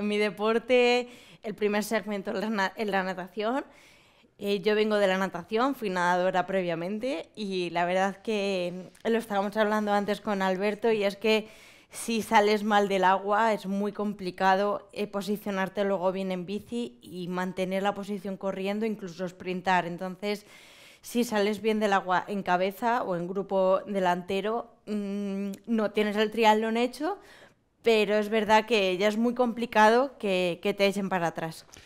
en mi deporte, el primer segmento es la, natación. Eh, yo vengo de la natación, fui nadadora previamente y la verdad que lo estábamos hablando antes con Alberto y es que si sales mal del agua es muy complicado eh, posicionarte luego bien en bici y mantener la posición corriendo, incluso sprintar. Entonces, si sales bien del agua en cabeza o en grupo delantero, mm, no tienes el triatlón hecho, pero es verdad que ya es muy complicado que, te echen para atrás.